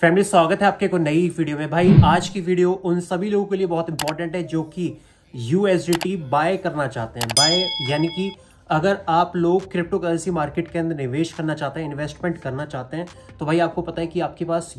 family स्वागत है आपके को नई वीडियो में भाई आज की वीडियो उन सभी लोगों के लिए बहुत इंपॉर्टेंट है जो कि यूएसडीटी बाय करना चाहते हैं बाय यानी कि अगर आप लोग क्रिप्टो करेंसी मार्केट के अंदर निवेश करना चाहते हैं इन्वेस्टमेंट करना चाहते हैं तो भाई आपको पता है कि आपके पास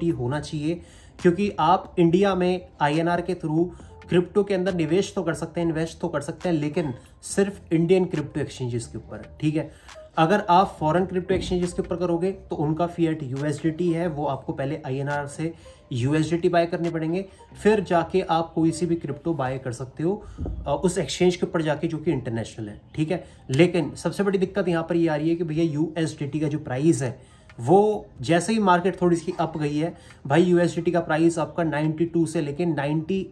टी होना चाहिए क्योंकि आप इंडिया में आर के थ्रू क्रिप्टो के अंदर निवेश तो कर सकते हैं इन्वेस्ट तो कर सकते हैं लेकिन सिर्फ इंडियन क्रिप्टो एक्सचेंजेस के ऊपर ठीक है अगर आप फॉरेन क्रिप्टो एक्सचेंजेस के ऊपर करोगे तो उनका फीएट यूएसडीटी है वो आपको पहले आईएनआर से यूएसडीटी बाय करने पड़ेंगे फिर जाके आप कोई सी भी क्रिप्टो बाय कर सकते हो उस एक्सचेंज के ऊपर जाके जो कि इंटरनेशनल है ठीक है लेकिन सबसे बड़ी दिक्कत यहाँ पर ये यह आ रही है कि भैया यू का जो प्राइस है वो जैसे ही मार्केट थोड़ी सी अप गई है भाई यू का प्राइस आपका नाइन्टी से लेकर नाइन्टी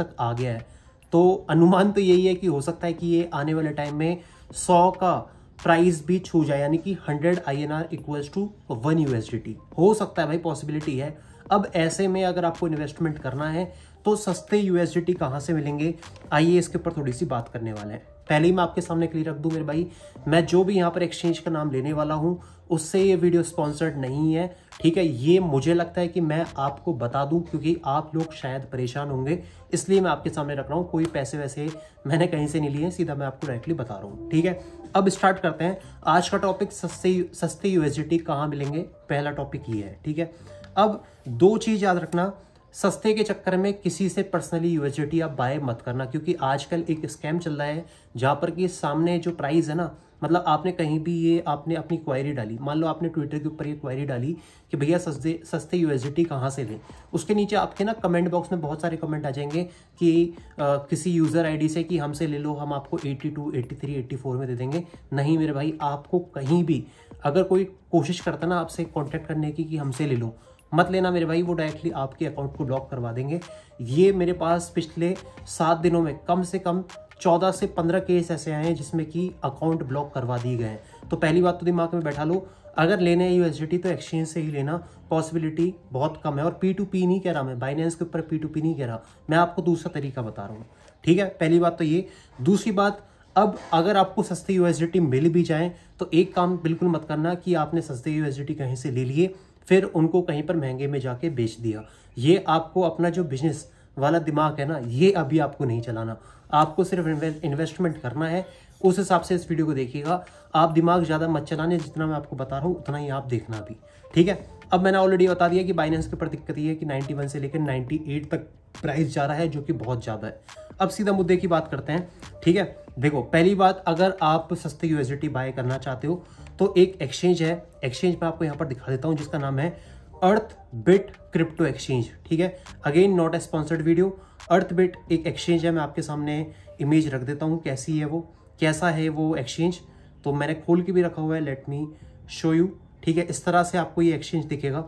तक आ गया है तो अनुमान तो यही है कि हो सकता है कि ये आने वाले टाइम में सौ का प्राइस भी छू जाए यानी कि 100 I N R equals to one USDT हो सकता है भाई पॉसिबिलिटी है अब ऐसे में अगर आपको इन्वेस्टमेंट करना है तो सस्ते टी कहाँ से मिलेंगे आइए इसके ऊपर थोड़ी सी बात करने वाले हैं पहले ही मैं आपके सामने क्लियर रख दूं मेरे भाई मैं जो भी यहाँ पर एक्सचेंज का नाम लेने वाला हूँ उससे ये वीडियो स्पॉन्सर्ड नहीं है ठीक है ये मुझे लगता है कि मैं आपको बता दूं क्योंकि आप लोग शायद परेशान होंगे इसलिए मैं आपके सामने रख रहा हूँ कोई पैसे वैसे मैंने कहीं से नहीं लिए सीधा मैं आपको डायरेक्टली बता रहा हूँ ठीक है अब स्टार्ट करते हैं आज का टॉपिक सस्ते सस्ते यूएसडी कहाँ मिलेंगे पहला टॉपिक ये है ठीक है अब दो चीज़ याद रखना सस्ते के चक्कर में किसी से पर्सनली यूएसडी आप बाय मत करना क्योंकि आजकल एक स्कैम चल रहा है जहाँ पर कि सामने जो प्राइस है ना मतलब आपने कहीं भी ये आपने अपनी क्वायरी डाली मान लो आपने ट्विटर के ऊपर ये क्वायरी डाली कि भैया सस्ते सस्ते यू एस कहाँ से लें उसके नीचे आपके ना कमेंट बॉक्स में बहुत सारे कमेंट आ जाएंगे कि आ, किसी यूज़र आईडी से कि हमसे ले लो हम आपको 82, 83, 84 में दे देंगे नहीं मेरे भाई आपको कहीं भी अगर कोई कोशिश करता ना आपसे कॉन्टैक्ट करने की कि हमसे ले लो मत लेना मेरे भाई वो डायरेक्टली आपके अकाउंट को ब्लॉक करवा देंगे ये मेरे पास पिछले सात दिनों में कम से कम चौदह से पंद्रह केस ऐसे आए हैं जिसमें कि अकाउंट ब्लॉक करवा दिए गए हैं तो पहली बात तो दिमाग में बैठा लो अगर लेने हैं यू तो एक्सचेंज से ही लेना पॉसिबिलिटी बहुत कम है और पी टू पी नहीं कह रहा मैं बाइनेंस के ऊपर पी टू पी नहीं कह रहा मैं आपको दूसरा तरीका बता रहा हूँ ठीक है पहली बात तो ये दूसरी बात अब अगर आपको सस्ती यू मिल भी जाए तो एक काम बिल्कुल मत करना कि आपने सस्ते यू कहीं से ले लिए फिर उनको कहीं पर महंगे में जाके बेच दिया ये आपको अपना जो बिजनेस वाला दिमाग है ना ये अभी आपको नहीं चलाना आपको सिर्फ इन्वेस्टमेंट करना है उस हिसाब से इस वीडियो को देखिएगा आप दिमाग ज़्यादा मत चलाने जितना मैं आपको बता रहा हूँ उतना ही आप देखना भी ठीक है अब मैंने ऑलरेडी बता दिया कि बाइनेंस के ऊपर दिक्कत ये है कि 91 से लेकर 98 तक प्राइस जा रहा है जो कि बहुत ज़्यादा है अब सीधा मुद्दे की बात करते हैं ठीक है देखो पहली बात अगर आप सस्ते यूएसडी बाय करना चाहते हो तो एक एक्सचेंज है एक्सचेंज में आपको यहाँ पर दिखा देता हूँ जिसका नाम है अर्थ बिट क्रिप्टो एक्सचेंज ठीक है again not a sponsored video Arthbit एक एक्सचेंज है मैं आपके सामने इमेज रख देता हूँ कैसी है वो कैसा है वो एक्सचेंज तो मैंने खोल के भी रखा हुआ है लेट मी शो यू ठीक है इस तरह से आपको ये एक्सचेंज दिखेगा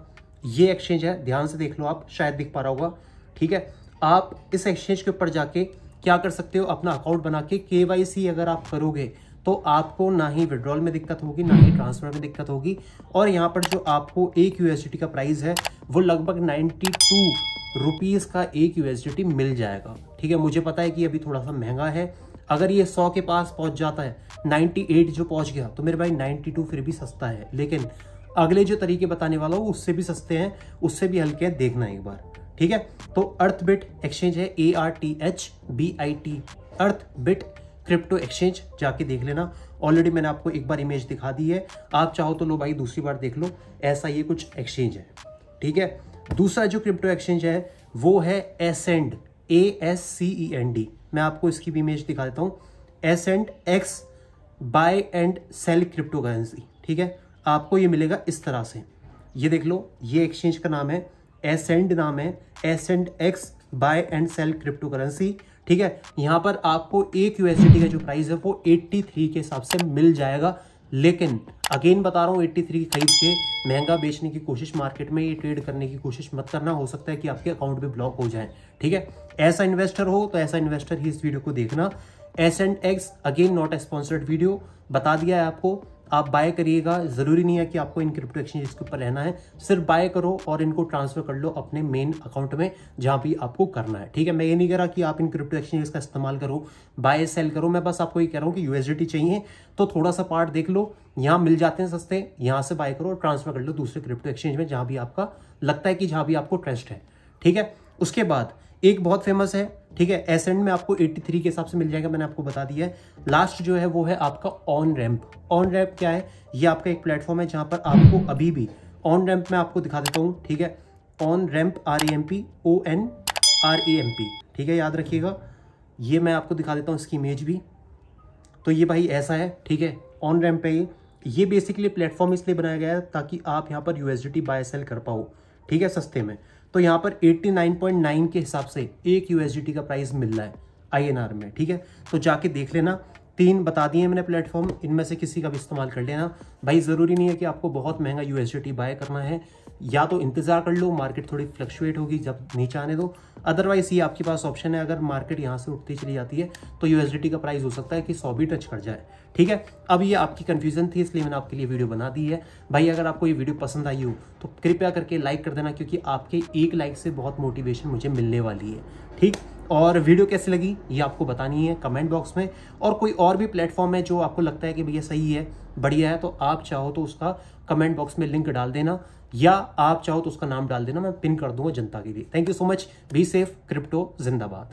ये एक्सचेंज है ध्यान से देख लो आप शायद दिख पा रहा होगा ठीक है आप इस एक्सचेंज के ऊपर जाके क्या कर सकते हो अपना अकाउंट बना के के अगर आप करोगे तो आपको ना ही विड्रॉल में दिक्कत होगी ना ही ट्रांसफर में दिक्कत होगी और यहाँ पर जो आपको एक यूएसडी का प्राइस है वो लगभग नाइन्टी टू रुपीज़ का एक यूएसडी मिल जाएगा ठीक है मुझे पता है कि अभी थोड़ा सा महंगा है अगर ये सौ के पास पहुँच जाता है नाइन्टी एट जो पहुँच गया तो मेरे भाई नाइन्टी टू फिर भी सस्ता है लेकिन अगले जो तरीके बताने वाला हो उससे भी सस्ते हैं उससे भी हल्के हैं देखना एक बार ठीक है तो अर्थ बिट एक्सचेंज है A R T H B I T Arthbit crypto exchange जाके देख लेना ऑलरेडी मैंने आपको एक बार इमेज दिखा दी है आप चाहो तो लो भाई दूसरी बार देख लो ऐसा ये कुछ एक्सचेंज है ठीक है दूसरा जो क्रिप्टो एक्सचेंज है वो है Ascend A S C E N D मैं आपको इसकी भी इमेज दिखा देता हूँ AscendEX buy and sell cryptocurrency ठीक है आपको ये मिलेगा इस तरह से ये देख लो ये एक्सचेंज का नाम है एस एंड नाम है AscendEX buy and sell cryptocurrency ठीक है यहाँ पर आपको एक यूएसडी का जो प्राइस है वो 83 के हिसाब से मिल जाएगा लेकिन अगेन बता रहा हूँ 83 की खरीद के महंगा बेचने की कोशिश मार्केट में ये ट्रेड करने की कोशिश मत करना हो सकता है कि आपके अकाउंट भी ब्लॉक हो जाए ठीक है ऐसा इन्वेस्टर हो तो ऐसा इन्वेस्टर ही इस वीडियो को देखना AscendEX again not a sponsored video बता दिया है आपको आप बाय करिएगा ज़रूरी नहीं है कि आपको इन क्रिप्टो एक्सचेंज के ऊपर रहना है सिर्फ बाय करो और इनको ट्रांसफ़र कर लो अपने मेन अकाउंट में जहाँ भी आपको करना है ठीक है मैं ये नहीं कह रहा कि आप इन क्रिप्टो एक्सचेंज का इस्तेमाल करो बाय सेल करो मैं बस आपको ये कह रहा हूँ कि यू चाहिए तो थोड़ा सा पार्ट देख लो यहाँ मिल जाते हैं सस्ते यहाँ से बाय करो और ट्रांसफ़र कर लो दूसरे क्रिप्टो एक्सचेंज में जहाँ भी आपका लगता है कि जहाँ भी आपको ट्रस्ट है ठीक है उसके बाद एक बहुत फेमस है ठीक है एसेंट में आपको 83 के हिसाब से मिल जाएगा मैंने आपको बता दिया है लास्ट जो है वो है आपका ऑन रैंप ऑन रैंप क्या है ये आपका एक प्लेटफॉर्म है जहाँ पर आपको अभी भी ऑन रैंप में आपको दिखा देता हूँ ठीक है on ramp R E M P O N R E M P ठीक है याद रखिएगा ये मैं आपको दिखा देता हूँ इसकी इमेज भी तो ये भाई ऐसा है ठीक है ऑन रैम्प है ये ये बेसिकली प्लेटफॉर्म इसलिए बनाया गया है ताकि आप यहाँ पर यू एस बाय सेल कर पाओ ठीक है सस्ते में तो यहाँ पर 89.9 के हिसाब से एक यूएसडीटी का प्राइस मिल रहा है आईएनआर में ठीक है तो जाके देख लेना तीन बता दिए मैंने प्लेटफॉर्म इनमें से किसी का भी इस्तेमाल कर लेना भाई ज़रूरी नहीं है कि आपको बहुत महंगा यू बाय करना है या तो इंतज़ार कर लो मार्केट थोड़ी फ्लक्चुएट होगी जब नीचे आने दो अदरवाइज ये आपके पास ऑप्शन है अगर मार्केट यहाँ से उठती चली जाती है तो यू का प्राइस हो सकता है कि सौ भी टच कर जाए ठीक है अब ये आपकी कन्फ्यूजन थी इसलिए मैंने आपके लिए वीडियो बना दी है भाई अगर आपको ये वीडियो पसंद आई हो तो कृपया करके लाइक कर देना क्योंकि आपके एक लाइक से बहुत मोटिवेशन मुझे मिलने वाली है ठीक और वीडियो कैसी लगी ये आपको बतानी है कमेंट बॉक्स में और कोई और भी प्लेटफॉर्म है जो आपको लगता है कि भैया सही है बढ़िया है तो आप चाहो तो उसका कमेंट बॉक्स में लिंक डाल देना या आप चाहो तो उसका नाम डाल देना मैं पिन कर दूंगा जनता के लिए thank you so much be safe crypto जिंदाबाद